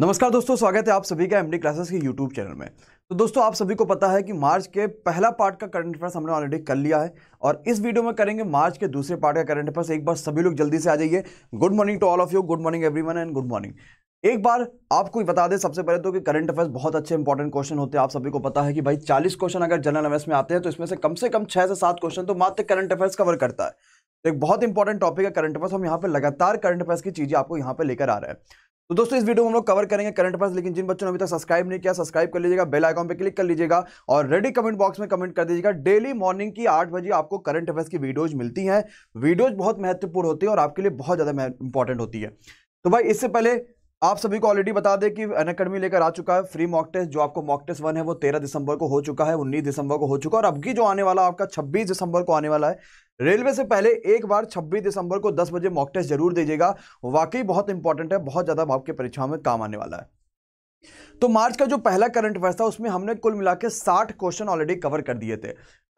नमस्कार दोस्तों स्वागत है आप सभी का एमडी क्लासेस के यूट्यूब चैनल में तो दोस्तों आप सभी को पता है कि मार्च के पहला पार्ट का करंट अफेयर्स हमने ऑलरेडी कर लिया है और इस वीडियो में करेंगे मार्च के दूसरे पार्ट का करंट अफेयर्स एक बार सभी लोग जल्दी से आ जाइए good morning to all of you good morning every and good morning एक बार आपको बता दें सबसे पहले तो कि करंट अफेयर्स बहुत अच्छे इंपॉर्टेंट क्वेश्चन होते हैं आप सभी को पता है कि भाई चालीस क्वेश्चन अगर जनरल अवेयर्स में आते हैं तो इसमें से कम से कम छः से सात क्वेश्चन तो मात्र करंट अफेयर्स कवर करता है तो एक बहुत इंपॉर्टेंट टॉपिक है करंट अफेयर्स हम यहाँ पे लगातार करंट अफेयर्स की चीज़ें आपको यहाँ पे लेकर आ रहे हैं तो दोस्तों इस वीडियो में हम लोग कवर करेंगे करंट अफेयर्स लेकिन जिन बच्चों ने अभी तक सब्सक्राइब नहीं किया सब्सक्राइब कर लीजिएगा बेल आइकॉन पे क्लिक कर लीजिएगा और रेडी कमेंट बॉक्स में कमेंट कर दीजिएगा डेली मॉर्निंग की आठ बजे आपको करंट अफेयर्स की वीडियोज मिलती हैं वीडियोज बहुत महत्वपूर्ण होती है और आपके लिए बहुत ज़्यादा इंपॉर्टेंट होती है तो भाई इससे पहले आप सभी को ऑलरेडी बता दें कि अन अकेडमी लेकर आ चुका है फ्री मॉक टेस्ट जो आपको मॉक टेस्ट वन है वो तेरह दिसंबर को हो चुका है उन्नीस दिसंबर को हो चुका है और अब की जो आने वाला आपका छब्बीस दिसंबर को आने वाला है रेलवे से पहले एक बार 26 दिसंबर को 10 बजे मॉक टेस्ट जरूर दीजिएगा वाकई बहुत इंपॉर्टेंट है बहुत ज़्यादा आपके परीक्षाओं में काम आने वाला है तो मार्च का जो पहला करंट अफेयर था उसमें हमने कुल मिला के साठ क्वेश्चन ऑलरेडी कवर कर दिए थे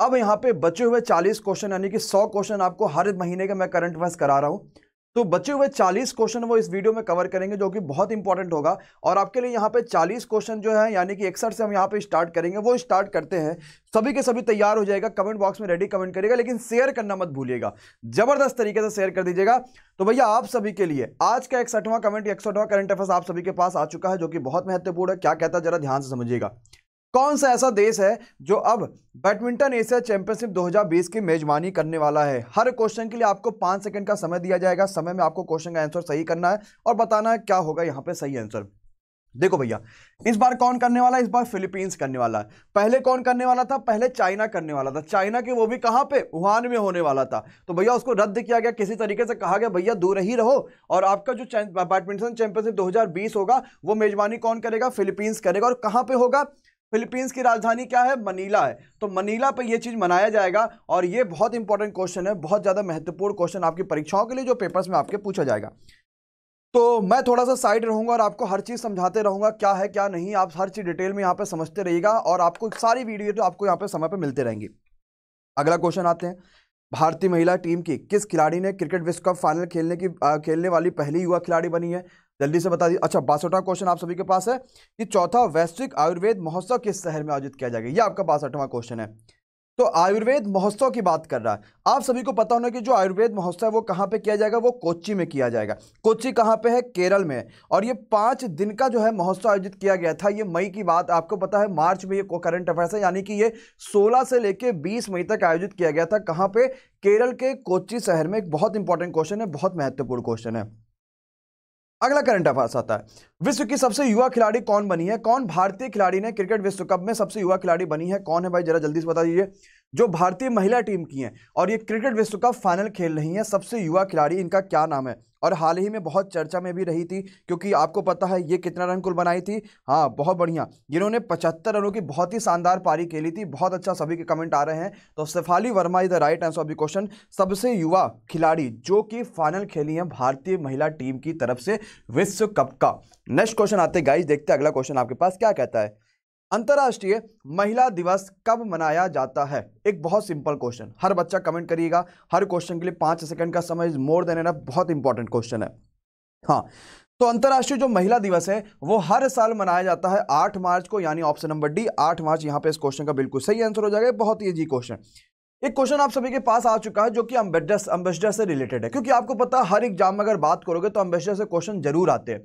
अब यहाँ पे बचे हुए चालीस क्वेश्चन यानी कि सौ क्वेश्चन आपको हर महीने का मैं करंट अफेयर करा रहा हूँ तो बचे हुए 40 क्वेश्चन वो इस वीडियो में कवर करेंगे जो कि बहुत इंपॉर्टेंट होगा और आपके लिए यहाँ पे 40 क्वेश्चन जो है यानी कि इकसठ से हम यहाँ पे स्टार्ट करेंगे वो स्टार्ट करते हैं सभी के सभी तैयार हो जाएगा कमेंट बॉक्स में रेडी कमेंट करेगा लेकिन शेयर करना मत भूलिएगा जबरदस्त तरीके से शेयर कर दीजिएगा तो भैया आप सभी के लिए आज का एकसठवां कमेंट एकसठवां करंट अफेयर्स आप सभी के पास आ चुका है जो कि बहुत महत्वपूर्ण है क्या कहता है जरा ध्यान से समझिएगा कौन सा ऐसा देश है जो अब बैडमिंटन एशिया चैंपियनशिप 2020 की मेजबानी करने वाला है हर क्वेश्चन के लिए आपको पांच सेकंड का समय दिया जाएगा समय में आपको क्वेश्चन का आंसर सही करना है और बताना है क्या होगा यहां पे सही आंसर देखो भैया इस बार कौन करने वाला है इस बार फिलीपींस करने वाला है पहले कौन करने वाला था पहले चाइना करने वाला था चाइना के वो भी कहां पे वुहान में होने वाला था तो भैया उसको रद्द किया गया किसी तरीके से कहा गया भैया दूर ही रहो और आपका जो बैडमिंटन चैंपियनशिप 2020 होगा वो मेजबानी कौन करेगा फिलीपींस करेगा और कहां पर होगा फिलीपींस की राजधानी क्या है मनीला है तो मनीला पर यह चीज़ मनाया जाएगा और यह बहुत इंपॉर्टेंट क्वेश्चन है बहुत ज़्यादा महत्वपूर्ण क्वेश्चन आपकी परीक्षाओं के लिए जो पेपर्स में आपके पूछा जाएगा तो मैं थोड़ा सा साइड रहूंगा और आपको हर चीज़ समझाते रहूंगा क्या है क्या नहीं आप हर चीज़ डिटेल में यहाँ पे समझते रहिएगा और आपको सारी वीडियो तो आपको यहाँ पे समय पर मिलते रहेंगे अगला क्वेश्चन आते हैं भारतीय महिला टीम की किस खिलाड़ी ने क्रिकेट विश्व कप फाइनल खेलने की आ, खेलने वाली पहली युवा खिलाड़ी बनी है जल्दी से बता दी अच्छा बासठवा क्वेश्चन आप सभी के पास है कि चौथा वैश्विक आयुर्वेद महोत्सव किस शहर में आयोजित किया जाएगा ये आपका बासठवां क्वेश्चन है तो आयुर्वेद महोत्सव की बात कर रहा है आप सभी को पता होना कि जो आयुर्वेद महोत्सव है वो कहाँ पे किया जाएगा वो कोच्चि में किया जाएगा कोच्चि कहाँ पे है केरल में और ये पाँच दिन का जो है महोत्सव आयोजित किया गया था ये मई की बात आपको पता है मार्च में ये करंट अफेयर्स है यानी कि ये 16 से लेके 20 मई तक आयोजित किया गया था कहाँ पर केरल के कोच्चि शहर में एक बहुत इंपॉर्टेंट क्वेश्चन है बहुत महत्वपूर्ण क्वेश्चन है अगला करंट अफेयर्स आता है विश्व की सबसे युवा खिलाड़ी कौन बनी है कौन भारतीय खिलाड़ी ने क्रिकेट विश्व कप में सबसे युवा खिलाड़ी बनी है कौन है भाई जरा जल्दी से बता दीजिए जो भारतीय महिला टीम की हैं और ये क्रिकेट विश्व कप फाइनल खेल रही हैं सबसे युवा खिलाड़ी इनका क्या नाम है और हाल ही में बहुत चर्चा में भी रही थी क्योंकि आपको पता है ये कितना रन कुल बनाई थी हाँ बहुत बढ़िया इन्होंने पचहत्तर रनों की बहुत ही शानदार पारी खेली थी बहुत अच्छा सभी के कमेंट आ रहे हैं तो Shefali Verma is the right answer of the question सबसे युवा खिलाड़ी जो कि फाइनल खेली है भारतीय महिला टीम की तरफ से विश्व कप का नेक्स्ट क्वेश्चन आते गाइज देखते अगला क्वेश्चन आपके पास क्या कहता है अंतर्राष्ट्रीय महिला दिवस कब मनाया जाता है एक बहुत सिंपल क्वेश्चन हर बच्चा कमेंट करिएगा हर क्वेश्चन के लिए पांच सेकंड का समय इज मोर देन एनफ बहुत इंपॉर्टेंट क्वेश्चन है हाँ तो अंतर्राष्ट्रीय जो महिला दिवस है वो हर साल मनाया जाता है आठ मार्च को यानी ऑप्शन नंबर डी आठ मार्च यहाँ पे इस क्वेश्चन का बिल्कुल सही आंसर हो जाएगा बहुत ईजी क्वेश्चन एक क्वेश्चन आप सभी के पास आ चुका है जो कि अम्बेडर अम्बेसडर से रिलेटेड है क्योंकि आपको पता हर एग्जाम में अगर बात करोगे तो अम्बेसडर से क्वेश्चन जरूर आते हैं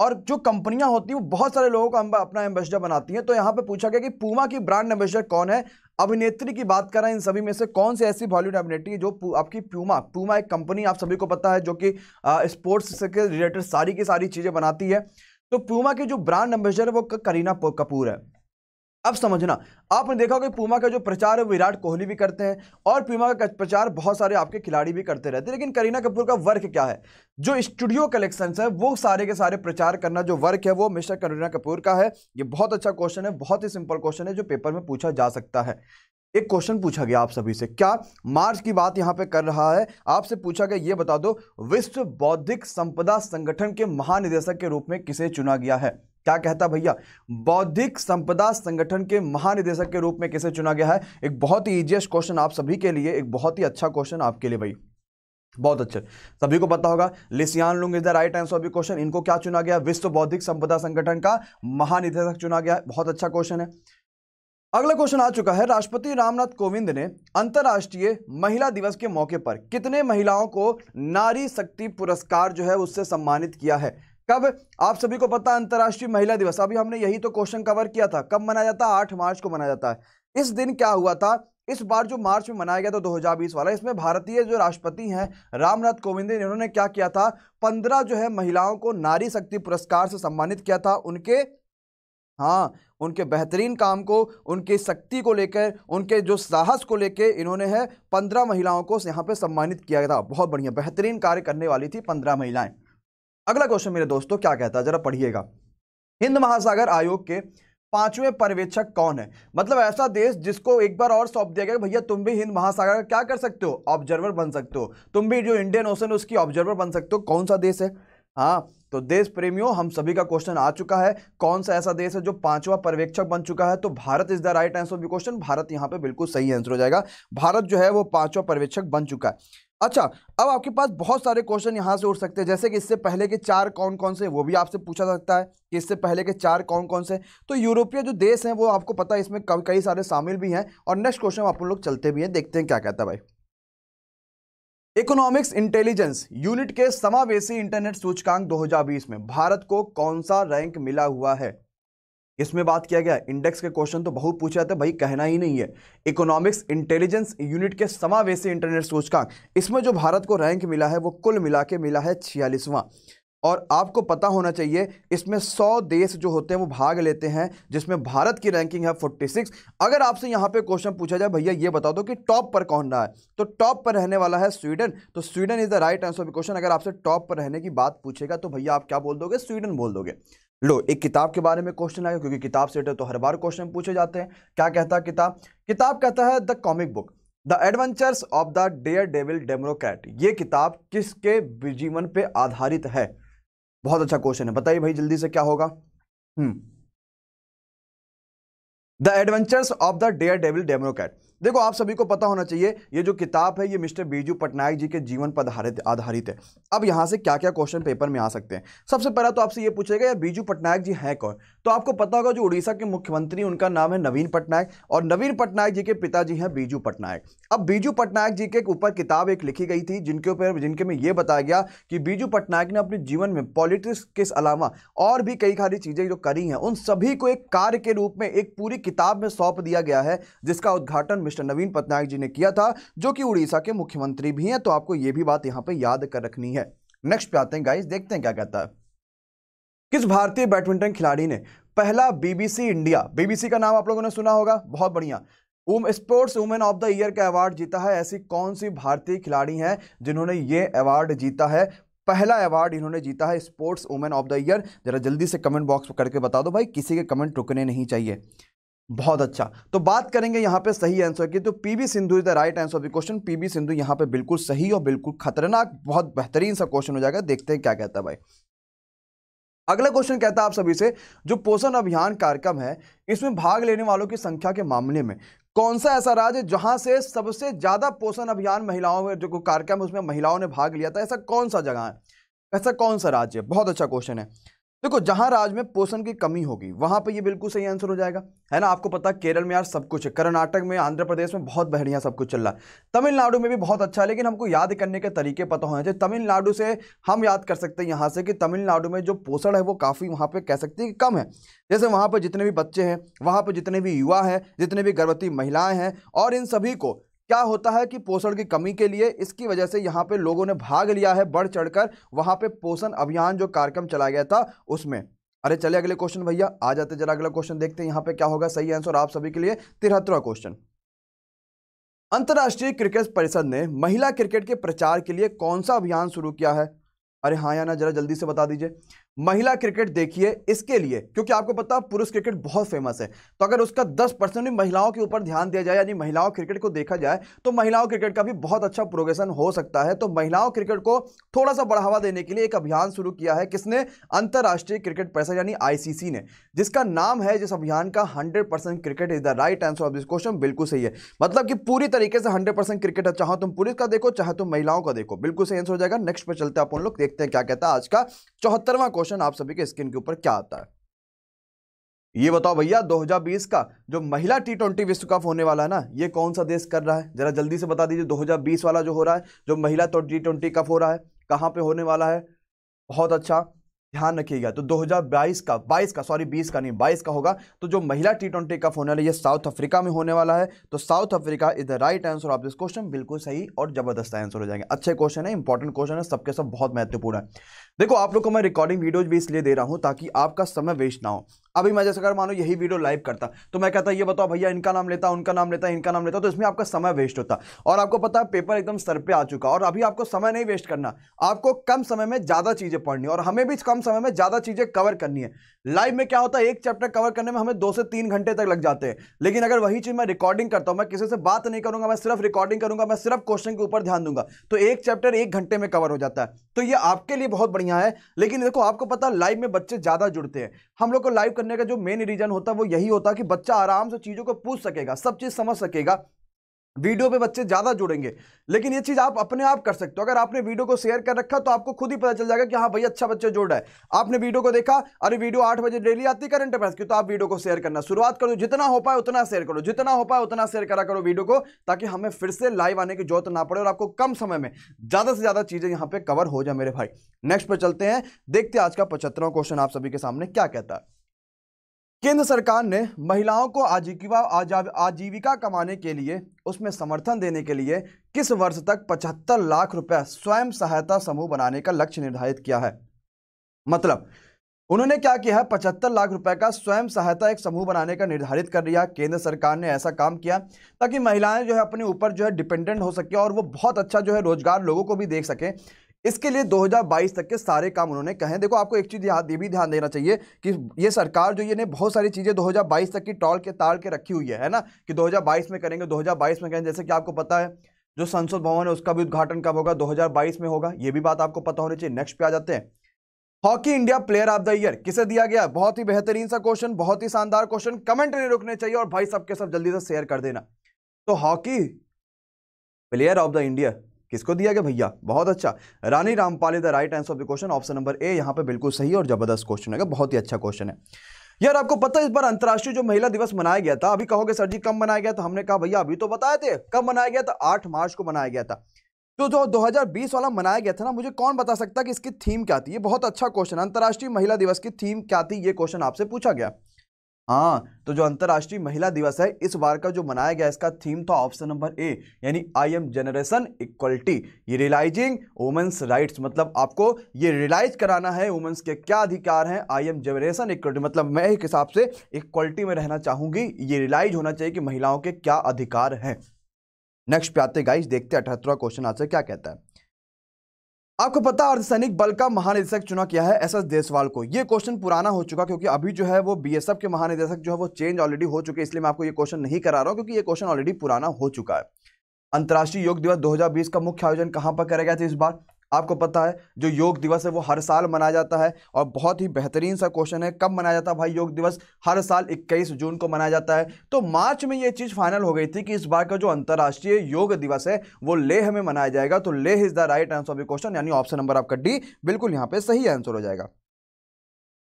और जो कंपनियां होती हैं वो बहुत सारे लोगों को अपना एम्बेसडर बनाती हैं तो यहाँ पे पूछा गया कि पूमा की ब्रांड एम्बेसडर कौन है अभिनेत्री की बात कर रहे हैं इन सभी में से कौन सी ऐसी बॉलीवुड अभिनेत्री है जो आपकी प्यूमा प्यूमा एक कंपनी आप सभी को पता है जो कि स्पोर्ट्स के रिलेटेड सारी की सारी चीज़ें बनाती है तो प्यूमा की जो ब्रांड एम्बेसडर है वो करीना कपूर है अब समझना आपने देखा होगा पूमा का जो प्रचार है विराट कोहली भी करते हैं और पूमा का प्रचार बहुत सारे आपके खिलाड़ी भी करते रहते हैं लेकिन करीना कपूर का वर्क क्या है जो स्टूडियो कलेक्शन है वो सारे के सारे प्रचार करना जो वर्क है वो मिस्टर करीना कपूर का है ये बहुत अच्छा क्वेश्चन है बहुत ही सिंपल क्वेश्चन है जो पेपर में पूछा जा सकता है एक क्वेश्चन पूछा गया आप सभी से क्या मार्च की बात यहाँ पे कर रहा है आपसे पूछा गया ये बता दो विश्व बौद्धिक संपदा संगठन के महानिदेशक के रूप में किसे चुना गया है क्या कहता भैया बौद्धिक संपदा संगठन के महानिदेशक के रूप में कैसे चुना गया है एक बहुत ही इजिएस्ट क्वेश्चन आप सभी के लिए एक बहुत ही अच्छा क्वेश्चन आपके लिए भाई बहुत अच्छे सभी को पता होगा Lisiane Lung is the right answer of question इनको क्या चुना गया विश्व बौद्धिक संपदा संगठन का महानिदेशक चुना गया बहुत अच्छा क्वेश्चन है अगला क्वेश्चन आ चुका है राष्ट्रपति रामनाथ कोविंद ने अंतर्राष्ट्रीय महिला दिवस के मौके पर कितने महिलाओं को नारी शक्ति पुरस्कार जो है उससे सम्मानित किया है कब आप सभी को पता अंतर्राष्ट्रीय महिला दिवस अभी हमने यही तो क्वेश्चन कवर किया था कब मनाया जाता है आठ मार्च को मनाया जाता है इस दिन क्या हुआ था इस बार जो मार्च में मनाया गया था 2020 वाला इसमें भारतीय जो राष्ट्रपति हैं रामनाथ कोविंद ने इन्होंने क्या किया था पंद्रह जो है महिलाओं को नारी शक्ति पुरस्कार से सम्मानित किया था उनके हाँ उनके बेहतरीन काम को उनकी शक्ति को लेकर उनके जो साहस को लेकर इन्होंने है पंद्रह महिलाओं को यहाँ पे सम्मानित किया था बहुत बढ़िया बेहतरीन कार्य करने वाली थी पंद्रह महिलाएं अगला क्वेश्चन मेरे दोस्तों क्या कहता है जरा पढ़िएगा हिंद महासागर आयोग के पांचवें पर्यवेक्षक कौन है मतलब ऐसा देश जिसको एक बार और सौंप दिया गया भैया तुम भी हिंद महासागर क्या कर सकते हो ऑब्जर्वर बन सकते हो तुम भी जो इंडियन ओशन है उसकी ऑब्जर्वर बन सकते हो कौन सा देश है हाँ तो देश प्रेमियों हम सभी का क्वेश्चन आ चुका है कौन सा ऐसा देश है जो पांचवा पर्यवेक्षक बन चुका है तो Bharat is the right answer of question Bharat यहाँ पे बिल्कुल सही आंसर हो जाएगा भारत जो है वो पांचवा पर्यवेक्षक बन चुका है अच्छा अब आपके पास बहुत सारे क्वेश्चन यहाँ से उठ सकते हैं जैसे कि इससे पहले के चार कौन कौन से वो भी आपसे पूछा सकता है कि इससे पहले के चार कौन कौन से तो यूरोपीय जो देश हैं वो आपको पता है इसमें कई सारे शामिल भी हैं और नेक्स्ट क्वेश्चन आप लोग चलते भी हैं देखते हैं क्या कहता है भाई इकोनॉमिक्स इंटेलिजेंस यूनिट के समावेशी इंटरनेट सूचकांक 2020 में भारत को कौन सा रैंक मिला हुआ है इसमें बात किया गया इंडेक्स के क्वेश्चन तो बहुत पूछे जाते हैं भाई कहना ही नहीं है इकोनॉमिक्स इंटेलिजेंस यूनिट के समावेशी इंटरनेट सूचकांक इसमें जो भारत को रैंक मिला है वो कुल मिला के मिला है छियालीसवां और आपको पता होना चाहिए इसमें 100 देश जो होते हैं वो भाग लेते हैं जिसमें भारत की रैंकिंग है 46 अगर आपसे यहाँ पे क्वेश्चन पूछा जाए भैया ये बता दो कि टॉप पर कौन रहा है तो टॉप पर रहने वाला है स्वीडन तो Sweden is the right answer of question अगर आपसे टॉप पर रहने की बात पूछेगा तो भैया आप क्या बोल दोगे स्वीडन बोल दोगे लो एक किताब के बारे में क्वेश्चन आया क्योंकि किताब से तो हर बार क्वेश्चन पूछे जाते हैं क्या कहता है किताब किताब कहता है the comic book the adventures of the daredevil democrat ये किताब किसके जीवन पे आधारित है बहुत अच्छा क्वेश्चन है बताइए भाई जल्दी से क्या होगा hmm the adventures of the daredevil democrat देखो आप सभी को पता होना चाहिए ये जो किताब है ये मिस्टर बीजू पटनायक जी के जीवन पर आधारित आधारित है अब यहाँ से क्या क्या क्वेश्चन पेपर में आ सकते हैं सबसे पहला तो आपसे ये पूछेगा यार बीजू पटनायक जी हैं कौन तो आपको पता होगा जो उड़ीसा के मुख्यमंत्री उनका नाम है नवीन पटनायक और नवीन पटनायक जी के पिताजी हैं बीजू पटनायक अब बीजू पटनायक जी के ऊपर किताब एक लिखी गई थी जिनके ऊपर जिनके में ये बताया गया कि बीजू पटनायक ने अपने जीवन में पॉलिटिक्स के अलावा और भी कई सारी चीज़ें जो करी हैं उन सभी को एक कार्य के रूप में एक पूरी किताब में सौंप दिया गया है जिसका उद्घाटन मिस्टर नवीन पटनायक जी ने किया था जो कि उड़ीसा के मुख्यमंत्री भी हैं तो आपको यह भी बात यहां पर याद कर रखनी है नेक्स्ट पे आते हैं गाइस देखते हैं क्या कहता है किस भारतीय बैडमिंटन खिलाड़ी ने पहला बीबीसी इंडिया बीबीसी का नाम आप लोगों ने सुना होगा बहुत बढ़िया sports women of the year का अवार्ड जीता है ऐसी कौन सी भारतीय खिलाड़ी हैं जिन्होंने ये अवार्ड जीता है पहला अवार्ड इन्होंने जीता है sports women of the year जरा जल्दी से कमेंट बॉक्स करके बता दो भाई किसी के कमेंट रुकने नहीं चाहिए बहुत अच्छा तो बात करेंगे यहाँ पे सही आंसर की तो PV Sindhu is the right answer of the question PV Sindhu यहाँ पे बिल्कुल सही और बिल्कुल खतरनाक बहुत बेहतरीन सा क्वेश्चन हो जाएगा देखते हैं क्या कहता है भाई अगला क्वेश्चन कहता है आप सभी से जो पोषण अभियान कार्यक्रम है इसमें भाग लेने वालों की संख्या के मामले में कौन सा ऐसा राज्य जहां से सबसे ज्यादा पोषण अभियान महिलाओं में जो कार्यक्रम उसमें महिलाओं ने भाग लिया था ऐसा कौन सा जगह है ऐसा कौन सा राज्य बहुत अच्छा क्वेश्चन है देखो जहां राज्य में पोषण की कमी होगी वहां पे ये बिल्कुल सही आंसर हो जाएगा है ना आपको पता केरल में यार सब कुछ है कर्नाटक में आंध्र प्रदेश में बहुत बढ़िया सब कुछ चल रहा है तमिलनाडु में भी बहुत अच्छा है लेकिन हमको याद करने के तरीके पता होने चाहिए तमिलनाडु से हम याद कर सकते हैं यहाँ से कि तमिलनाडु में जो पोषण है वो काफ़ी वहाँ पर कह सकते हैं कि कम है जैसे वहाँ पर जितने भी बच्चे हैं वहाँ पर जितने भी युवा हैं जितने भी गर्भवती महिलाएँ हैं और इन सभी को क्या होता है कि पोषण की कमी के लिए इसकी वजह से यहाँ पे लोगों ने भाग लिया है बढ़ चढ़कर वहाँ पे पोषण अभियान जो कार्यक्रम चलाया गया था उसमें अरे चले अगले क्वेश्चन भैया आ जाते जरा अगला क्वेश्चन देखते हैं यहाँ पे क्या होगा सही आंसर आप सभी के लिए तिहत्तरवा क्वेश्चन अंतर्राष्ट्रीय क्रिकेट परिषद ने महिला क्रिकेट के प्रचार के लिए कौन सा अभियान शुरू किया है अरे हाँ या ना जरा जल्दी से बता दीजिए महिला क्रिकेट देखिए इसके लिए क्योंकि आपको पता है पुरुष क्रिकेट बहुत फेमस है तो अगर उसका 10 परसेंट महिलाओं के ऊपर ध्यान दिया जाए यानी महिलाओं क्रिकेट को देखा जाए तो महिलाओं क्रिकेट का भी बहुत अच्छा प्रोग्रेशन हो सकता है तो महिलाओं क्रिकेट को थोड़ा सा बढ़ावा देने के लिए एक अभियान शुरू किया है किसने अंतर्राष्ट्रीय क्रिकेट परिषद यानी आईसीसी ने जिसका नाम है जिस अभियान का hundred cricket is the right answer of this question बिल्कुल सही है मतलब कि पूरी तरीके से हंड्रेड क्रिकेट है चाहे तुम पुरुष का देखो चाहे तुम महिलाओं का देखो बिल्कुल सही आंसर हो जाएगा नेक्स्ट पर चलते आप उन लोग देखते हैं क्या कहता है आज का चौहत्तरवा क्वेश्चन क्वेश्चन आप सभी के स्क्रीन के ऊपर क्या आता है ये बताओ भैया 2020 का जो महिला टी ट्वेंटी विश्व कप होने वाला है ना ये कौन सा देश कर रहा है जरा जल्दी से बता दीजिए 2020 वाला जो हो रहा है जो महिला तो टी ट्वेंटी कप हो रहा है कहाँ पे होने वाला है बहुत अच्छा ध्यान रखिएगा तो 2022 का 22 का सॉरी 20 का नहीं 22 का होगा तो जो महिला टी ट्वेंटी कप होने वाला है ये साउथ अफ्रीका में होने वाला है तो South Africa is the right answer of this question बिल्कुल सही और जबरदस्त आंसर हो जाएंगे अच्छे क्वेश्चन है इंपॉर्टेंट क्वेश्चन है सबके सब बहुत महत्वपूर्ण है देखो आप लोग को मैं रिकॉर्डिंग वीडियोज भी इसलिए दे रहा हूँ ताकि आपका समय वेस्ट ना हो अभी मैं जैसे अगर मानो यही वीडियो लाइव करता तो मैं कहता ये बताओ भैया इनका नाम लेता उनका नाम लेता इनका नाम लेता तो इसमें आपका समय वेस्ट होता और आपको पता है पेपर एकदम सर पे आ चुका और अभी आपको समय नहीं वेस्ट करना आपको कम समय में ज़्यादा चीज़ें पढ़नी और हमें भी कम समय में ज़्यादा चीज़ें कवर करनी है लाइव में क्या होता है एक चैप्टर कवर करने में हमें दो से तीन घंटे तक लग जाते हैं लेकिन अगर वही चीज़ मैं रिकॉर्डिंग करता हूं मैं किसी से बात नहीं करूंगा मैं सिर्फ रिकॉर्डिंग करूंगा मैं सिर्फ क्वेश्चन के ऊपर ध्यान दूंगा तो एक चैप्टर एक घंटे में कवर हो जाता है तो ये आपके लिए बहुत बढ़िया है लेकिन देखो आपको पता लाइव में बच्चे ज़्यादा जुड़ते हैं हम लोग को लाइव करने का जो मेन रीज़न होता है वो यही होता है कि बच्चा आराम से चीज़ों को पूछ सकेगा सब चीज़ समझ सकेगा वीडियो पे बच्चे ज़्यादा जुड़ेंगे लेकिन ये चीज़ आप अपने आप कर सकते हो अगर आपने वीडियो को शेयर कर रखा तो आपको खुद ही पता चल जाएगा कि हाँ भाई अच्छा बच्चा जुड़ रहा है आपने वीडियो को देखा अरे वीडियो आठ बजे डेली आती करंट अफेयर्स की तो आप वीडियो को शेयर करना शुरुआत करो जितना हो पाए उतना शेयर करो जितना हो पाए उतना शेयर करा करो वीडियो को ताकि हमें फिर से लाइव आने की जरूरत ना पड़े और आपको कम समय में ज़्यादा से ज़्यादा चीज़ें यहाँ पर कवर हो जाए मेरे भाई नेक्स्ट पर चलते हैं देखते आज का पचहत्तरवा क्वेश्चन आप सभी के सामने क्या कहता है केंद्र सरकार ने महिलाओं को आजीविका आजीविका कमाने के लिए उसमें समर्थन देने के लिए किस वर्ष तक 75 लाख रुपए स्वयं सहायता समूह बनाने का लक्ष्य निर्धारित किया है मतलब उन्होंने क्या किया है पचहत्तर लाख रुपए का स्वयं सहायता एक समूह बनाने का निर्धारित कर दिया केंद्र सरकार ने ऐसा काम किया ताकि महिलाएं जो है अपने ऊपर जो है डिपेंडेंट हो सके और वो बहुत अच्छा जो है रोजगार लोगों को भी देख सकें इसके लिए 2022 तक के सारे काम उन्होंने कहे देखो आपको एक चीज़ ये भी ध्यान देना चाहिए कि ये सरकार जो ये ने बहुत सारी चीज़ें 2022 तक की टॉल के ताल के रखी हुई है है ना कि 2022 में करेंगे 2022 में करेंगे जैसे कि आपको पता है जो संसद भवन है उसका भी उद्घाटन कब होगा 2022 में होगा ये भी बात आपको पता होनी चाहिए नेक्स्ट पे आ जाते हैं hockey India player of the year किसे दिया गया बहुत ही बेहतरीन सा क्वेश्चन बहुत ही शानदार क्वेश्चन कमेंट नहीं रुकने चाहिए और भाई सबके सब जल्दी से शेयर कर देना तो hockey player of the India किसको दिया गया भैया बहुत अच्छा Rani Rampal the right answer of the question option number A यहाँ पे बिल्कुल सही और जबरदस्त क्वेश्चन है बहुत ही अच्छा क्वेश्चन है यार आपको पता है इस बार अंतर्राष्ट्रीय जो महिला दिवस मनाया गया था अभी कहोगे सर जी कब मनाया गया था हमने कहा भैया अभी तो बताए थे कब मनाया गया था आठ मार्च को मनाया गया था तो जो 2020 वाला मनाया गया था ना मुझे कौन बता सकता कि इसकी थीम क्या थी ये बहुत अच्छा क्वेश्चन अंतर्राष्ट्रीय महिला दिवस की थीम क्या थी ये क्वेश्चन आपसे पूछा गया हाँ तो जो अंतर्राष्ट्रीय महिला दिवस है इस बार का जो मनाया गया इसका थीम था ऑप्शन नंबर ए यानी आई एम जनरेशन इक्वलिटी ये रियलाइजिंग वुमेंस राइट्स मतलब आपको ये रियलाइज कराना है वुमेंस के क्या अधिकार हैं आई एम जनरेशन इक्वलिटी मतलब मैं एक हिसाब से इक्वलिटी में रहना चाहूंगी ये रियलाइज होना चाहिए कि महिलाओं के क्या अधिकार हैं नेक्स्ट पे आते गाइस देखते अठहत्तरवा क्वेश्चन आंसर क्या कहता है आपको पता अर्धसैनिक बल का महानिदेशक चुना किया है एस एस देसवाल को यह क्वेश्चन पुराना हो चुका क्योंकि अभी जो है वो बीएसएफ के महानिदेशक जो है वो चेंज ऑलरेडी हो चुके इसलिए मैं आपको ये क्वेश्चन नहीं करा रहा हूं क्योंकि ये क्वेश्चन ऑलरेडी पुराना हो चुका है अंतर्राष्ट्रीय योग दिवस 2020 का मुख्य आयोजन कहां पर करा गया था इस बार आपको पता है जो योग दिवस है वो हर साल मनाया जाता है और बहुत ही बेहतरीन सा क्वेश्चन है कब मनाया जाता है भाई योग दिवस हर साल 21 जून को मनाया जाता है तो मार्च में ये चीज़ फाइनल हो गई थी कि इस बार का जो अंतर्राष्ट्रीय योग दिवस है वो लेह में मनाया जाएगा तो Leh is the right answer of the question यानी ऑप्शन नंबर आपका डी बिल्कुल यहाँ पर सही आंसर हो जाएगा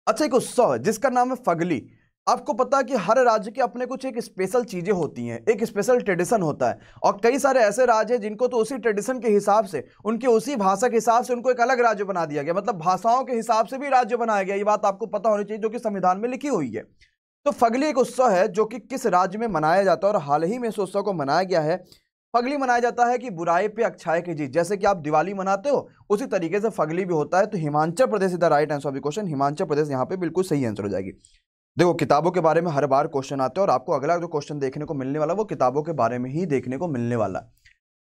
अच्छा एक उत्सव है जिसका नाम है फगली आपको पता है कि हर राज्य के अपने कुछ एक स्पेशल चीज़ें होती हैं एक स्पेशल ट्रेडिशन होता है और कई सारे ऐसे राज्य हैं जिनको तो उसी ट्रेडिशन के हिसाब से उनके उसी भाषा के हिसाब से उनको एक अलग राज्य बना दिया गया मतलब भाषाओं के हिसाब से भी राज्य बनाया गया ये बात आपको पता होनी चाहिए जो कि संविधान में लिखी हुई है तो फगली एक उत्सव है जो कि किस राज्य में मनाया जाता है और हाल ही में इस उत्सव को मनाया गया है फगली मनाया जाता है कि बुराई पे अच्छाई की जीत जैसे कि आप दिवाली मनाते हो उसी तरीके से फगली भी होता है तो हिमाचल प्रदेश इधर right answer of the question Himachal Pradesh यहाँ पे बिल्कुल सही आंसर हो जाएगी देखो किताबों के बारे में हर बार क्वेश्चन आते हैं और आपको अगला जो क्वेश्चन देखने को मिलने वाला वो किताबों के बारे में ही देखने को मिलने वाला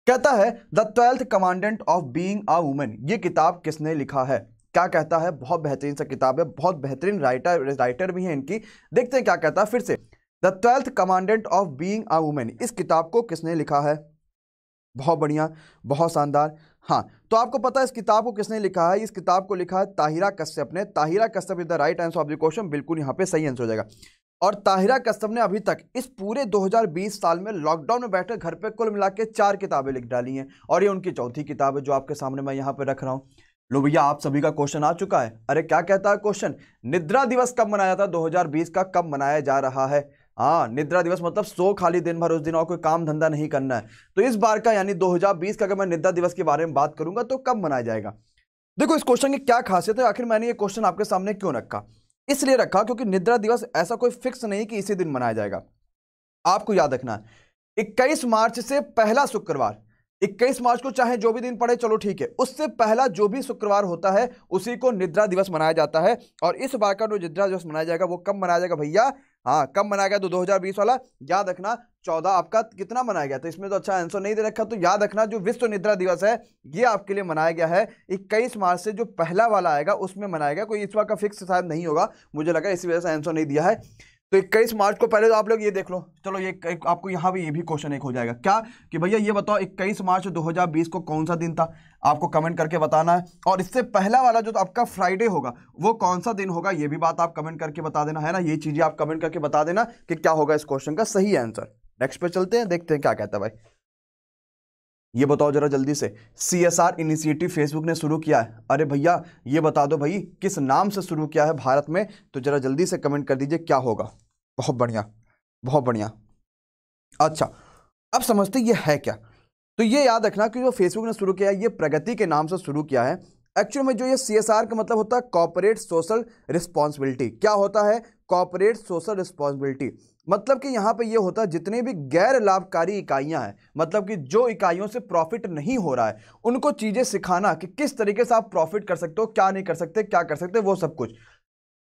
कहता है the twelfth commandment of being a woman ये किताब किसने लिखा है क्या कहता है बहुत बेहतरीन सा किताब है बहुत बेहतरीन राइटर राइटर भी है इनकी देखते हैं क्या कहता है फिर से the twelfth commandment of being a woman इस किताब को किसने लिखा है बहुत बढ़िया बहुत शानदार हाँ तो आपको पता है इस किताब को किसने लिखा है इस किताब को लिखा है ताहिरा कश्यप ने Tahira Kashyap is the right answer of the question बिल्कुल यहाँ पे सही आंसर हो जाएगा और ताहिरा कश्यप ने अभी तक इस पूरे 2020 साल में लॉकडाउन में बैठे घर पे कुल मिला के चार किताबें लिख डाली हैं और ये उनकी चौथी किताब है जो आपके सामने मैं यहाँ पर रख रहा हूँ लो भैया आप सभी का क्वेश्चन आ चुका है अरे क्या कहता है क्वेश्चन निद्रा दिवस कब मनाया जाता है 2020 का कब मनाया जा रहा है हाँ निद्रा दिवस मतलब सो खाली दिन भर उस दिन और कोई काम धंधा नहीं करना है तो इस बार का यानी 2020 का अगर मैं निद्रा दिवस के बारे में बात करूंगा तो कब मनाया जाएगा देखो इस क्वेश्चन की क्या खासियत है आखिर मैंने ये क्वेश्चन आपके सामने क्यों रखा इसलिए रखा क्योंकि निद्रा दिवस ऐसा कोई फिक्स नहीं कि इसी दिन मनाया जाएगा आपको याद रखना है इक्कीस मार्च से पहला शुक्रवार इक्कीस मार्च को चाहे जो भी दिन पड़े चलो ठीक है उससे पहला जो भी शुक्रवार होता है उसी को निद्रा दिवस मनाया जाता है और इस बार का जो निद्रा दिवस मनाया जाएगा वो कब मनाया जाएगा भैया हाँ कब मनाया गया तो 2020 वाला याद रखना 14 आपका कितना मनाया गया तो इसमें तो अच्छा आंसर नहीं दे रखा तो याद रखना जो विश्व निद्रा दिवस है ये आपके लिए मनाया गया है इक्कीस मार्च से जो पहला वाला आएगा उसमें मनाया गया कोई इस बार का फिक्स शायद नहीं होगा मुझे लगा इसी वजह से आंसर नहीं दिया है तो इक्कीस मार्च को पहले तो आप लोग ये देख लो चलो ये आपको यहाँ भी ये भी क्वेश्चन एक हो जाएगा क्या कि भैया ये बताओ इक्कीस मार्च 2020 को कौन सा दिन था आपको कमेंट करके बताना है और इससे पहला वाला जो तो आपका फ्राइडे होगा वो कौन सा दिन होगा ये भी बात आप कमेंट करके बता देना है ना ये चीज़ें आप कमेंट करके बता देना कि क्या होगा इस क्वेश्चन का सही आंसर नेक्स्ट पे चलते हैं देखते हैं क्या कहता है भाई ये बताओ जरा जल्दी से C S R initiative Facebook ने शुरू किया है अरे भैया ये बता दो भाई किस नाम से शुरू किया है भारत में तो जरा जल्दी से कमेंट कर दीजिए क्या होगा बहुत बढ़िया बहुत बढ़िया अच्छा अब समझते ये है क्या तो ये याद रखना कि जो फेसबुक ने शुरू किया है ये प्रगति के नाम से शुरू किया है एक्चुअल में जो ये सी का मतलब होता है कॉपोरेट सोशल रिस्पॉन्सिबिलिटी क्या होता है कॉपोरेट सोशल रिस्पॉन्सिबिलिटी मतलब कि यहाँ पे ये होता है जितने भी गैर लाभकारी इकाइयाँ हैं मतलब कि जो इकाइयों से प्रॉफिट नहीं हो रहा है उनको चीज़ें सिखाना कि किस तरीके से आप प्रॉफिट कर सकते हो क्या नहीं कर सकते क्या कर सकते वो सब कुछ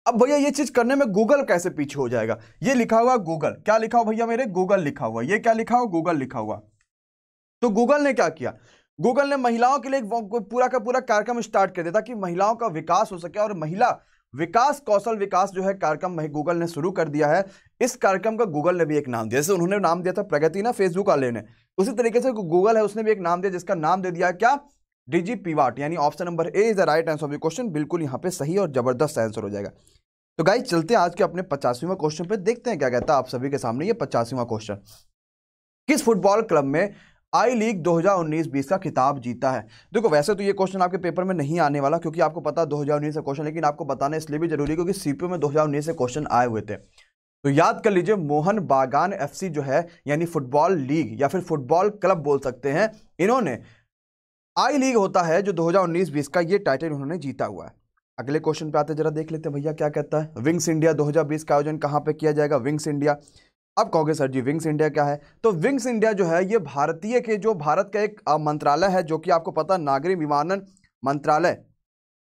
अब भैया ये चीज़ करने में गूगल कैसे पीछे हो जाएगा ये लिखा हुआ गूगल क्या लिखा हुआ भैया मेरे गूगल लिखा हुआ ये क्या लिखा हुआ गूगल लिखा हुआ तो गूगल ने क्या किया गूगल ने महिलाओं के लिए पूरा का पूरा कार्यक्रम स्टार्ट कर दिया था कि महिलाओं का विकास हो सके और महिला विकास कौशल विकास जो है कार्यक्रम गूगल ने शुरू कर दिया है इस कार्यक्रम का गूगल ने भी एक नाम दिया जैसे उन्होंने नाम दिया था प्रगति ना फेसबुक वाले ने उसी तरीके से गूगल है उसने भी एक नाम दिया जिसका नाम दे दिया क्या डीजी पीवाट यानी option number A is the right answer of question बिल्कुल यहाँ पे सही और जबरदस्त आंसर हो जाएगा तो गाई चलते हैं आज के अपने पचासवीं क्वेश्चन पे देखते हैं क्या कहता है आप सभी के सामने ये पचासवीं क्वेश्चन किस फुटबॉल क्लब में आई लीग 2019-20 का खिताब जीता है देखो वैसे तो ये क्वेश्चन आपके पेपर में नहीं आने वाला क्योंकि आपको पता 2019 का क्वेश्चन लेकिन आपको बताना इसलिए भी जरूरी है क्योंकि सीपीओ में 2019 से क्वेश्चन आए हुए थे तो याद कर लीजिए मोहन बागान एफसी जो है यानी फुटबॉल लीग या फिर फुटबॉल क्लब बोल सकते हैं इन्होंने आई लीग होता है जो 2019-20 का ये टाइटल उन्होंने जीता हुआ है अगले क्वेश्चन पे आते जरा देख लेते हैं भैया क्या कहता है विंग्स इंडिया 2020 का आयोजन कहाँ पे किया जाएगा विंग्स इंडिया अब कहोगे सर जी विंग्स इंडिया क्या है तो विंग्स इंडिया जो है ये भारतीय के जो भारत का एक मंत्रालय है जो कि आपको पता नागरिक विमानन मंत्रालय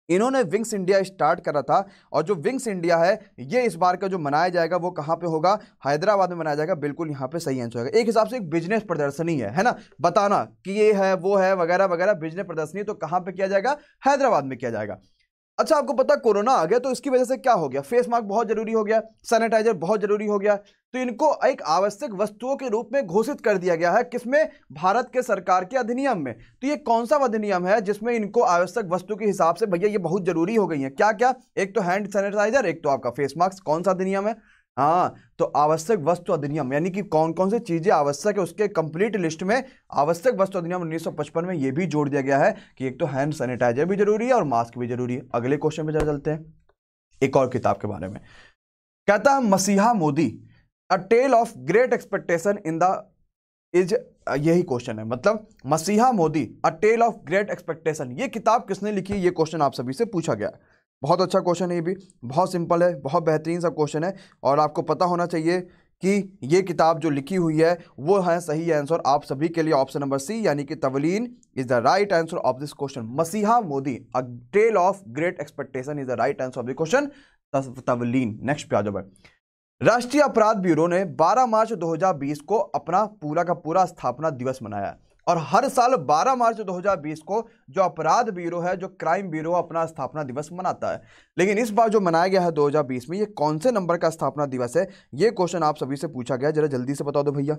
इन्होंने विंग्स इंडिया स्टार्ट करा था और जो विंग्स इंडिया है ये इस बार का जो मनाया जाएगा वो कहाँ पे होगा हैदराबाद में मनाया जाएगा बिल्कुल यहाँ पे सही आंसर होगा एक हिसाब से एक बिजनेस प्रदर्शनी है है ना बताना कि ये है वो है वगैरह वगैरह बिजनेस प्रदर्शनी तो कहाँ पे किया जाएगा हैदराबाद में किया जाएगा अच्छा आपको पता कोरोना आ गया तो इसकी वजह से क्या हो गया फेस मास्क बहुत जरूरी हो गया सैनिटाइजर बहुत जरूरी हो गया तो इनको एक आवश्यक वस्तुओं के रूप में घोषित कर दिया गया है किसमें भारत के सरकार के अधिनियम में तो ये कौन सा अधिनियम है जिसमें इनको आवश्यक वस्तु के हिसाब से भैया ये बहुत जरूरी हो गई है क्या क्या एक तो हैंड सैनिटाइजर एक तो आपका फेस मास्क कौन सा अधिनियम है हाँ तो आवश्यक वस्तु अधिनियम यानी कि कौन कौन सी चीज़ें आवश्यक है उसके कंप्लीट लिस्ट में आवश्यक वस्तु अधिनियम 1955 में यह भी जोड़ दिया गया है कि एक तो हैंड सैनिटाइजर भी जरूरी है और मास्क भी जरूरी है अगले क्वेश्चन पे जरा चलते हैं एक और किताब के बारे में कहता है मसीहा Modi a tale of great expectation in the is यही क्वेश्चन है मतलब मसीहा Modi a tale of great expectation ये किताब किसने लिखी है ये क्वेश्चन आप सभी से पूछा गया है बहुत अच्छा क्वेश्चन है ये भी बहुत सिंपल है बहुत बेहतरीन सा क्वेश्चन है और आपको पता होना चाहिए कि ये किताब जो लिखी हुई है वो है सही आंसर आप सभी के लिए ऑप्शन नंबर सी यानी कि Tavleen is the right answer of this question मसीहा Modi a tale of great expectation is the right answer of the question Tavleen next पे आ जाओ राष्ट्रीय अपराध ब्यूरो ने 12 मार्च 2020 को अपना पूरा का पूरा स्थापना दिवस मनाया और हर साल 12 मार्च 2020 को जो अपराध ब्यूरो है जो क्राइम ब्यूरो अपना स्थापना दिवस मनाता है लेकिन इस बार जो मनाया गया है 2020 में ये कौन से नंबर का स्थापना दिवस है ये क्वेश्चन आप सभी से पूछा गया जरा जल्दी से बता दो भैया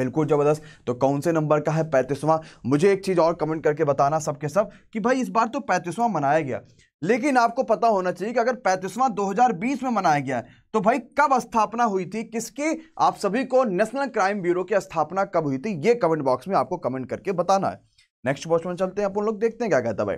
बिल्कुल ज़बरदस्त तो कौन से नंबर का है पैंतीसवां मुझे एक चीज़ और कमेंट करके बताना सबके सब कि भाई इस बार तो पैंतीसवां मनाया गया लेकिन आपको पता होना चाहिए कि अगर पैंतीसवां 2020 में मनाया गया तो भाई कब स्थापना हुई थी किसके आप सभी को नेशनल क्राइम ब्यूरो की स्थापना कब हुई थी ये कमेंट बॉक्स में आपको कमेंट करके बताना है नेक्स्ट क्वेश्चन चलते हैं आप लोग देखते हैं क्या कहता भाई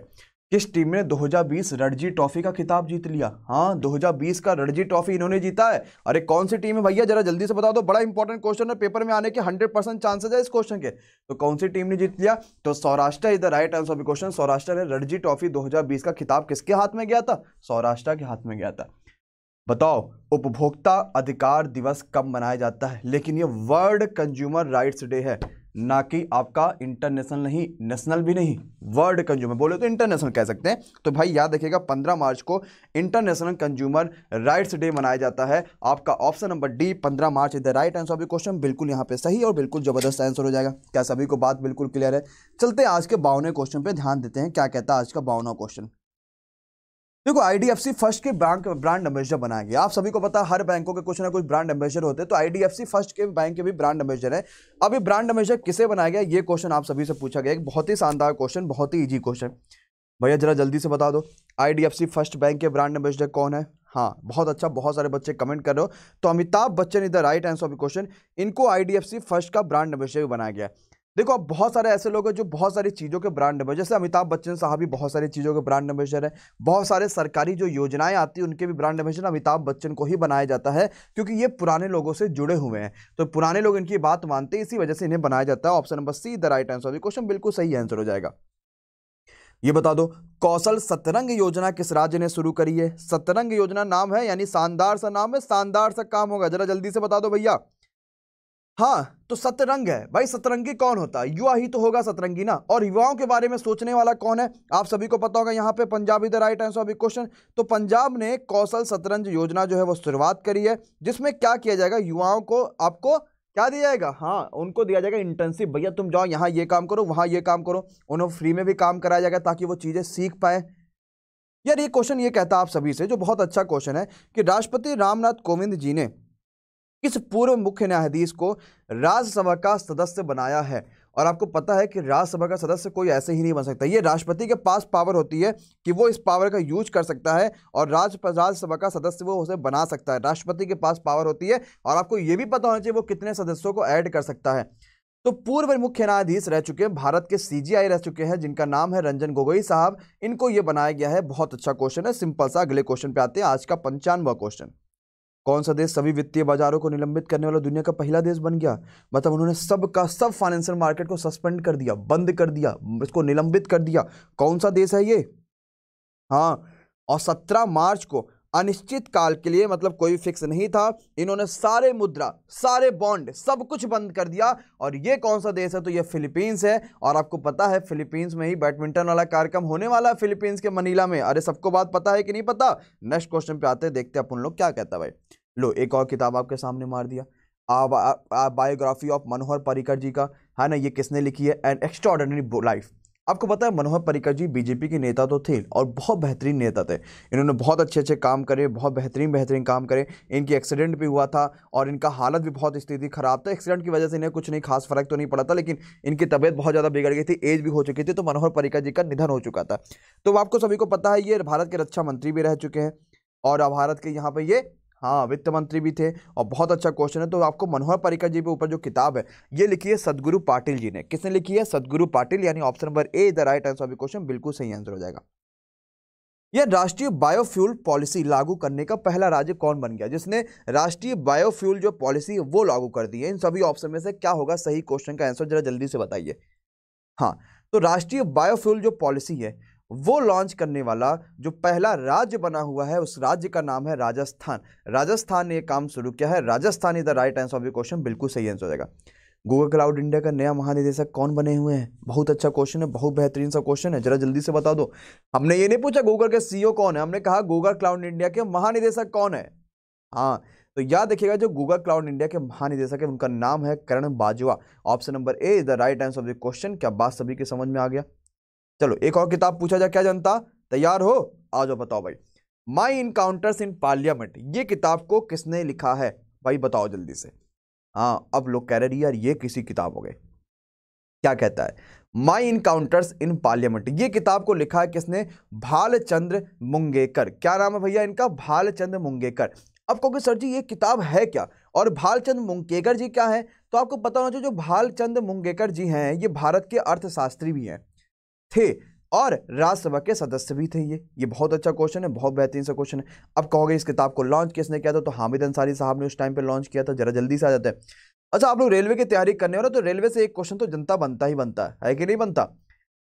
किस टीम ने 2020 रणजी ट्रॉफी का खिताब जीत लिया हाँ 2020 का रणजी ट्रॉफी इन्होंने जीता है अरे कौन सी टीम है भैया जरा जल्दी से बता दो बड़ा इंपॉर्टेंट क्वेश्चन है पेपर में आने के 100 परसेंट चांसेज है इस क्वेश्चन के तो कौन सी टीम ने जीत लिया तो Saurashtra is the right answer of question Saurashtra ने रणजी ट्रॉफी दो का खिताब किसके हाथ में गया था सौराष्ट्र के हाथ में गया था बताओ उपभोक्ता अधिकार दिवस कब मनाया जाता है लेकिन ये वर्ल्ड कंज्यूमर राइट्स डे है ना कि आपका इंटरनेशनल नहीं नेशनल भी नहीं वर्ल्ड कंज्यूमर बोले तो इंटरनेशनल कह सकते हैं तो भाई याद रखिएगा 15 मार्च को इंटरनेशनल कंज्यूमर राइट्स डे मनाया जाता है आपका option number D 15 March is the right answer of the question बिल्कुल यहाँ पे सही और बिल्कुल जबरदस्त आंसर हो जाएगा क्या सभी को बात बिल्कुल क्लियर है चलते आज के बावनवे क्वेश्चन पर ध्यान देते हैं क्या कहता है आज का बावनवा क्वेश्चन देखो आईडीएफसी फर्स्ट के बैंक ब्रांड एम्बेसडर बनाया गया आप सभी को पता हर बैंकों के कुछ ना कुछ ब्रांड एम्बेसडर होते हैं तो आईडीएफसी फर्स्ट के बैंक के भी ब्रांड एम्बेसडर है अभी ब्रांड एम्बेसडर किसे बनाया गया ये क्वेश्चन आप सभी से पूछा गया एक बहुत ही शानदार क्वेश्चन बहुत ही ईजी क्वेश्चन भैया जरा जल्दी से बता दो आई फर्स्ट बैंक के ब्रांड एम्बेसडर कौन है हाँ बहुत अच्छा बहुत सारे बच्चे कमेंट कर रहे हो तो Amitabh Bachchan is the right answer of question इनको आई फर्स्ट का ब्रांड एम्बेसडर भी बनाया गया है देखो अब बहुत सारे ऐसे लोग हैं जो बहुत सारी चीज़ों के ब्रांड एम्बेसडर जैसे अमिताभ बच्चन साहब भी बहुत सारी चीज़ों के ब्रांड एम्बेसडर हैं बहुत सारे सरकारी जो योजनाएं आती हैं उनके भी ब्रांड एम्बेसडर अमिताभ बच्चन को ही बनाया जाता है क्योंकि ये पुराने लोगों से जुड़े हुए हैं तो पुराने लोग इनकी बात मानते हैं इसी वजह से इन्हें बनाया जाता है option number C the right answer question बिल्कुल सही आंसर हो जाएगा ये बता दो कौशल सतरंग योजना किस राज्य ने शुरू करी है सतरंग योजना नाम है यानी शानदार सा नाम है शानदार सा काम होगा जरा जल्दी से बता दो भैया हाँ तो सतरंग है भाई सतरंगी कौन होता है युवा ही तो होगा सतरंगी ना और युवाओं के बारे में सोचने वाला कौन है आप सभी को पता होगा यहाँ पे Punjab is the right answer अभी क्वेश्चन तो पंजाब ने कौशल शतरंज योजना जो है वो शुरुआत करी है जिसमें क्या किया जाएगा युवाओं को आपको क्या दिया जाएगा हाँ उनको दिया जाएगा इंटर्नशिप भैया तुम जाओ यहाँ ये काम करो वहाँ ये काम करो उन्हें फ्री में भी काम कराया जाएगा ताकि वो चीज़ें सीख पाए यार ये क्वेश्चन ये कहता आप सभी से जो बहुत अच्छा क्वेश्चन है कि राष्ट्रपति रामनाथ कोविंद जी ने किस पूर्व मुख्य न्यायाधीश को राज्यसभा का सदस्य बनाया है और आपको पता है कि राज्यसभा का सदस्य कोई ऐसे ही नहीं बन सकता ये राष्ट्रपति के पास पावर होती है कि वो इस पावर का यूज कर सकता है और राज्य राज्यसभा का सदस्य वो उसे बना सकता है राष्ट्रपति के पास पावर होती है और आपको ये भी पता होना चाहिए वो कितने सदस्यों को ऐड कर सकता है तो पूर्व मुख्य न्यायाधीश रह चुके हैं भारत के सीजीआई रह चुके हैं जिनका नाम है रंजन गोगोई साहब इनको ये बनाया गया है बहुत अच्छा क्वेश्चन है सिंपल सा अगले क्वेश्चन पे आते हैं आज का पंचानवा क्वेश्चन कौन सा देश सभी वित्तीय बाजारों को निलंबित करने वाला दुनिया का पहला देश बन गया मतलब उन्होंने सब का सब फाइनेंशियल मार्केट को सस्पेंड कर दिया बंद कर दिया इसको निलंबित कर दिया कौन सा देश है ये हाँ और सत्रह मार्च को अनिश्चित काल के लिए मतलब कोई फिक्स नहीं था इन्होंने सारे मुद्रा सारे बॉन्ड सब कुछ बंद कर दिया और ये कौन सा देश है तो ये फिलीपींस है और आपको पता है फिलीपींस में ही बैडमिंटन वाला कार्यक्रम होने वाला है फिलीपींस के मनीला में अरे सबको बात पता है कि नहीं पता नेक्स्ट क्वेश्चन पे आते देखते अपन लोग क्या कहता भाई लो एक और किताब आपके सामने मार दिया बायोग्राफी ऑफ मनोहर परिकर जी का है ना ये किसने लिखी है एन एक्स्ट्रा लाइफ आपको पता है मनोहर पर्रिकर जी बीजेपी के नेता तो थे और बहुत बेहतरीन नेता थे इन्होंने बहुत अच्छे अच्छे काम करे बहुत बेहतरीन बेहतरीन काम करे इनकी एक्सीडेंट भी हुआ था और इनका हालत भी बहुत स्थिति खराब था एक्सीडेंट की वजह से इन्हें कुछ नहीं खास फर्क तो नहीं पड़ा था लेकिन इनकी तबीयत बहुत ज़्यादा बिगड़ गई थी एज भी हो चुकी थी तो मनोहर पर्रिकर जी का निधन हो चुका था तो आपको सभी को पता है ये भारत के रक्षा मंत्री भी रह चुके हैं और भारत के यहाँ पर ये हाँ वित्त मंत्री भी थे और बहुत अच्छा क्वेश्चन है तो आपको मनोहर पर्रिकर जी के ऊपर जो किताब है ये लिखी है सदगुरु पाटिल जी ने किसने लिखी है सदगुरु पाटिल यानी option number A the right answer of question बिल्कुल सही आंसर हो जाएगा यह राष्ट्रीय बायोफ्यूल पॉलिसी लागू करने का पहला राज्य कौन बन गया जिसने राष्ट्रीय बायोफ्यूल जो पॉलिसी वो लागू कर दी है इन सभी ऑप्शन में से क्या होगा सही क्वेश्चन का आंसर जरा जल्दी से बताइए हाँ तो राष्ट्रीय बायोफ्यूल जो पॉलिसी है वो लॉन्च करने वाला जो पहला राज्य बना हुआ है उस राज्य का नाम है राजस्थान राजस्थान ने ये काम शुरू किया है Rajasthan is the right answer of the question बिल्कुल सही आंसर हो जाएगा गूगल क्लाउड इंडिया का नया महानिदेशक कौन बने हुए हैं बहुत अच्छा क्वेश्चन है बहुत बेहतरीन सा क्वेश्चन है जरा जल्दी से बता दो हमने ये नहीं पूछा गूगल के सीईओ e कौन है हमने कहा गूगल क्लाउड इंडिया के महानिदेशक कौन है हाँ तो याद देखिएगा जो गूगल क्लाउड इंडिया के महानिदेशक है उनका नाम है Karan Bajwa option number A is the right answer of the question क्या बात सभी के समझ में आ गया चलो एक और किताब पूछा जाए क्या जनता तैयार हो आ जाओ बताओ भाई माई इनकाउंटर्स इन पार्लियामेंट ये किताब को किसने लिखा है भाई बताओ जल्दी से हाँ अब लोग कह रहे यार ये किसी किताब हो गए क्या कहता है माई इनकाउंटर्स इन पार्लियामेंट ये किताब को लिखा है किसने भालचंद्र मुंगेकर क्या नाम है भैया इनका भालचंद्र मुंगेकर अब कहोगे सर जी ये किताब है क्या और भालचंद्र मुंगेकर जी क्या है तो आपको पता होना चाहिए जो भालचंद मुंगेकर जी हैं ये भारत के अर्थशास्त्री भी हैं थे और राज्यसभा के सदस्य भी थे ये ये बहुत अच्छा क्वेश्चन है बहुत बेहतरीन सा क्वेश्चन है अब कहोगे इस किताब को लॉन्च किसने किया था तो हामिद अंसारी साहब ने उस टाइम पर लॉन्च किया था जरा जल्दी से आ जाता है अच्छा आप लोग रेलवे की तैयारी करने वाले तो रेलवे से एक क्वेश्चन तो जनता बनता ही बनता है, है कि नहीं बनता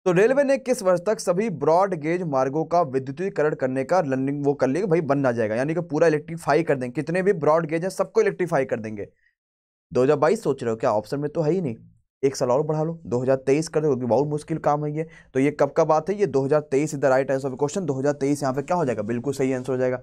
तो रेलवे ने किस वर्ष तक सभी ब्रॉड गेज मार्गों का विद्युतीकरण करने का लर्निंग वो कर लिया भाई बन ना जाएगा यानी कि पूरा इलेक्ट्रीफाई कर देंगे कितने भी ब्रॉड गेज हैं सबको इलेक्ट्रीफाई कर देंगे 2022 सोच रहे हो क्या ऑप्शन में तो है ही नहीं एक साल और बढ़ा लो 2023 कर दो क्योंकि बहुत मुश्किल काम है ये तो ये कब का बात है ये 2023 is the right answer question 2023 यहाँ पे क्या हो जाएगा बिल्कुल सही आंसर हो जाएगा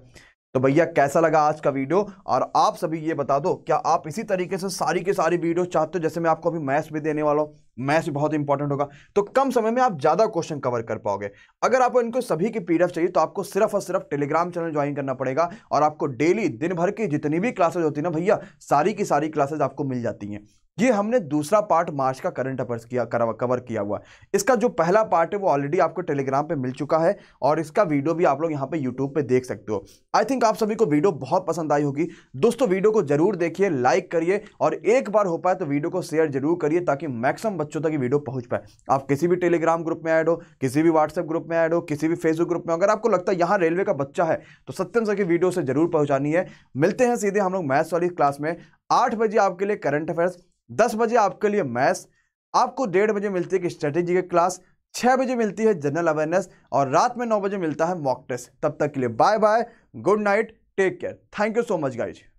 तो भैया कैसा लगा आज का वीडियो और आप सभी ये बता दो क्या आप इसी तरीके से सारी के सारी वीडियो चाहते हो जैसे मैं आपको अभी मैथ्स भी देने वाला हूँ मैथ्स भी बहुत इंपॉर्टेंट होगा तो कम समय में आप ज़्यादा क्वेश्चन कवर कर पाओगे अगर आपको इनको सभी की पीडीएफ चाहिए तो आपको सिर्फ और सिर्फ टेलीग्राम चैनल ज्वाइन करना पड़ेगा और आपको डेली दिन भर की जितनी भी क्लासेज होती है ना भैया सारी की सारी क्लासेज आपको मिल जाती हैं ये हमने दूसरा पार्ट मार्च का करंट अफेयर्स किया कवर किया हुआ इसका जो पहला पार्ट है वो ऑलरेडी आपको टेलीग्राम पे मिल चुका है और इसका वीडियो भी आप लोग यहाँ पे यूट्यूब पे देख सकते हो आई थिंक आप सभी को वीडियो बहुत पसंद आई होगी दोस्तों वीडियो को जरूर देखिए लाइक करिए और एक बार हो पाए तो वीडियो को शेयर जरूर करिए ताकि मैक्सिमम बच्चों तक ये वीडियो पहुँच पाए आप किसी भी टेलीग्राम ग्रुप में ऐड हो किसी भी व्हाट्सएप ग्रुप में ऐड हो किसी भी फेसबुक ग्रुप में अगर आपको लगता है यहाँ रेलवे का बच्चा है तो सत्यम सर की वीडियो से जरूर पहुँचानी है मिलते हैं सीधे हम लोग मैथ्स वाली क्लास में आठ बजे आपके लिए करंट अफेयर्स दस बजे आपके लिए मैथ्स आपको डेढ़ बजे मिलती है कि स्ट्रेटेजी की क्लास छः बजे मिलती है जनरल अवेयरनेस और रात में नौ बजे मिलता है मॉक टेस्ट तब तक के लिए bye bye good night take care thank you so much guys